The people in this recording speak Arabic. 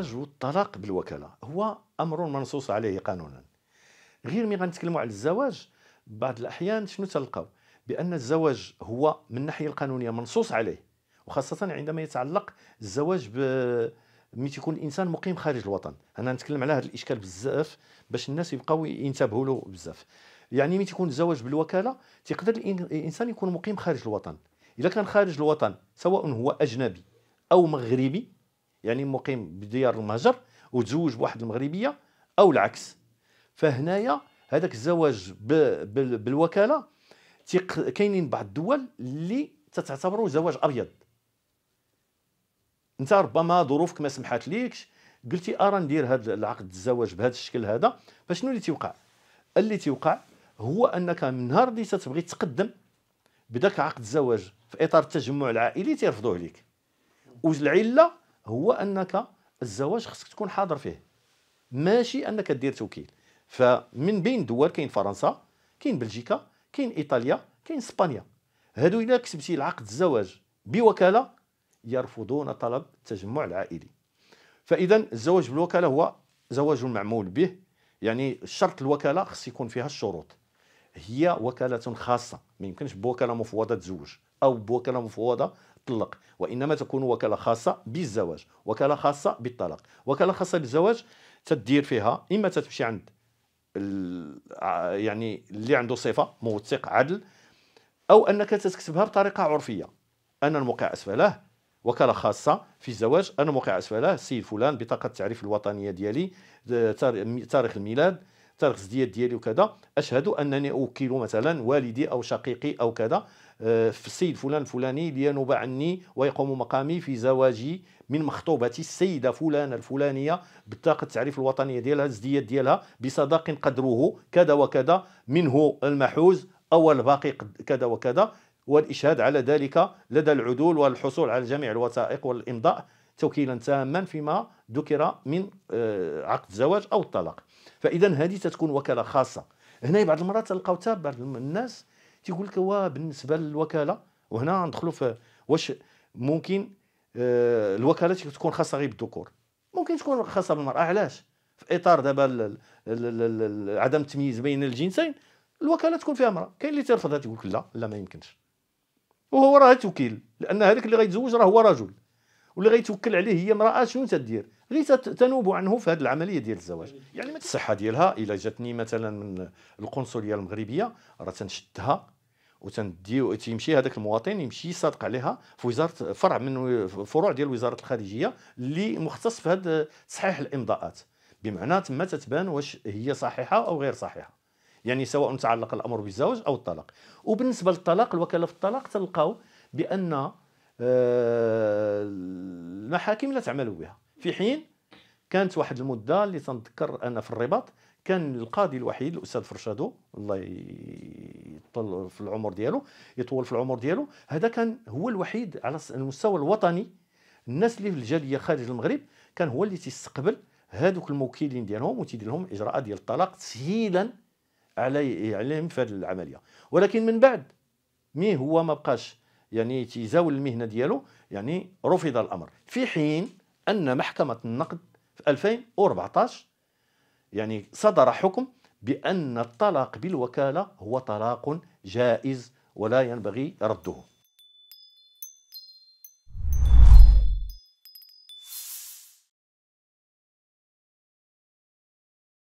الزواج والطلاق بالوكاله هو امر منصوص عليه قانونا غير ملي غنتكلموا على الزواج بعض الاحيان شنو تلقاو بان الزواج هو من الناحيه القانونيه منصوص عليه وخاصه عندما يتعلق الزواج ب ملي تيكون الانسان مقيم خارج الوطن انا نتكلم على هذا الاشكال بزاف باش الناس يبقاو ينتبهوا له بزاف يعني ملي تيكون الزواج بالوكاله تيقدر الانسان يكون مقيم خارج الوطن اذا كان خارج الوطن سواء هو اجنبي او مغربي يعني مقيم بديار المهجر وتزوج بواحد المغربيه او العكس فهنايا هذاك الزواج بالوكاله كاينين بعض الدول اللي تتعتبره زواج ابيض انت ربما ظروفك ما سمحت ليكش قلتي ارى ندير هذا العقد الزواج بهذا الشكل هذا فشنو اللي تيوقع اللي تيوقع هو انك من نهار اللي تتبغي تقدم بداك عقد الزواج في اطار التجمع العائلي تيرفضوه لك والعله هو انك الزواج خصك تكون حاضر فيه ماشي انك دير توكيل فمن بين الدول كاين فرنسا كاين بلجيكا كاين ايطاليا كاين اسبانيا هادو الا كتبتي العقد الزواج بوكاله يرفضون طلب التجمع العائلي فاذا الزواج بالوكاله هو زواج معمول به يعني شرط الوكاله خص يكون فيها الشروط هي وكاله خاصه ما يمكنش بوكاله مفوضه تزوج او بوكاله مفوضه تطلق وانما تكون وكاله خاصه بالزواج وكاله خاصه بالطلاق وكاله خاصه بالزواج تدير فيها اما تمشي عند يعني اللي عنده صفه موثق عدل او انك تكتبها بطريقه عرفيه انا الموقع اسفله وكاله خاصه في الزواج انا موقع اسفله السيد فلان بطاقه التعريف الوطنيه ديالي تاريخ الميلاد تاريخ الزياد ديالي وكذا اشهد انني اوكل مثلا والدي او شقيقي او كذا آه، في السيد فلان الفلاني لينوب عني ويقوم مقامي في زواجي من مخطوبة السيدة فلانة الفلانية بالطاقة التعريف الوطنية ديالها الزديات ديالها بصداق قدره كذا وكذا منه المحوز أو الباقي كذا وكذا والإشهاد على ذلك لدى العدول والحصول على جميع الوثائق والإمضاء توكيلا تاما فيما ذكر من آه، عقد الزواج أو الطلاق فإذا هذه تتكون وكالة خاصة هنا بعض المرات تلقاو بعض الناس تيقول لك واه بالنسبه للوكاله وهنا ندخلوا في واش ممكن آه، الوكاله تكون خاصه غير بالذكور ممكن تكون خاصه بالمراه علاش في اطار دابا عدم التمييز بين الجنسين الوكاله تكون فيها امراه كاين اللي ترفضها تيقول لك لا لا ما يمكنش وهو راه توكيل لان هذاك اللي غيتزوج راه هو رجل واللي غيتوكل عليه هي امراه شنو تدير اللي تنوب عنه في هذه العمليه ديال الزواج يعني الصحه ديالها الا جاتني مثلا من القنصليه المغربيه راه تنشدها وتندي تيمشي هذاك المواطن يمشي يصادق عليها في وزاره فرع من فروع ديال وزاره الخارجيه اللي مختص في هذا تصحيح الامضاءات بمعنى تما تتبان واش هي صحيحه او غير صحيحه يعني سواء تعلق الامر بالزواج او الطلاق وبالنسبه للطلاق الوكاله في الطلاق تلقاو بان آه، المحاكم لا تعمل بها في حين كانت واحد المده اللي تنذكر انا في الرباط كان القاضي الوحيد الاستاذ فرشادو الله يطول في العمر ديالو يطول في العمر ديالو هذا كان هو الوحيد على المستوى الوطني الناس اللي في الجاليه خارج المغرب كان هو اللي تيستقبل هذوك الموكلين ديالهم وتيدير لهم اجراءات ديال الطلاق تسهيلا علي عليهم في هذه العمليه ولكن من بعد مي هو ما بقاش يعني تيزاول المهنه ديالو يعني رفض الامر في حين أن محكمة النقد في 2014 يعني صدر حكم بأن الطلاق بالوكالة هو طلاق جائز ولا ينبغي رده